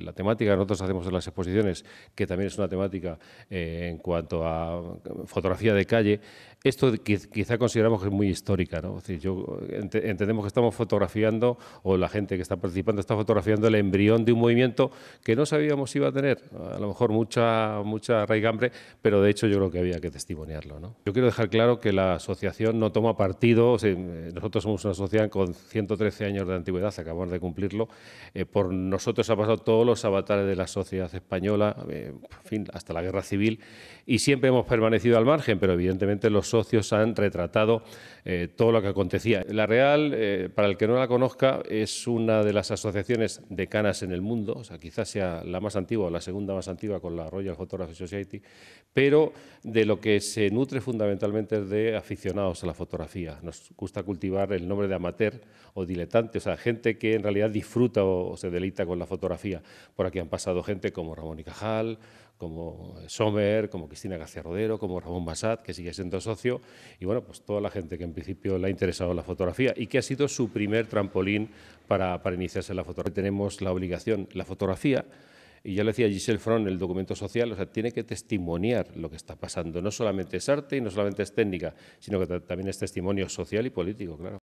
la temática nosotros hacemos en las exposiciones, que también es una temática eh, en cuanto a fotografía de calle, esto quizá consideramos que es muy histórica. ¿no? yo entendemos que estamos fotografiando, o la gente que está participando está fotografiando el embrión de un movimiento que no sabíamos si iba a tener, a lo mejor mucha, mucha raigambre, pero de hecho yo creo que había que testimoniarlo. ¿no? Yo quiero dejar claro que la asociación no toma partido, nosotros somos una asociación con 113 años de antigüedad, acabamos de cumplirlo, eh, por nosotros ha pasado todo lo los avatares de la sociedad española, eh, fin, hasta la guerra civil, y siempre hemos permanecido al margen, pero evidentemente los socios han retratado eh, todo lo que acontecía. La Real, eh, para el que no la conozca, es una de las asociaciones decanas en el mundo, o sea, quizás sea la más antigua o la segunda más antigua con la Royal Photography Society, pero de lo que se nutre fundamentalmente es de aficionados a la fotografía. Nos gusta cultivar el nombre de amateur o diletante, o sea, gente que en realidad disfruta o, se delita con la fotografía. Por aquí han pasado gente como Ramón y Cajal, como Sommer, como Cristina García Rodero, como Ramón Basad, que sigue siendo socio, y bueno, pues toda la gente que en principio le ha interesado la fotografía y que ha sido su primer trampolín para, para iniciarse en la fotografía. Tenemos la obligación, la fotografía, y ya lo decía Giselle Fron, el documento social, o sea, tiene que testimoniar lo que está pasando. No solamente es arte y no solamente es técnica, sino que también es testimonio social y político, claro.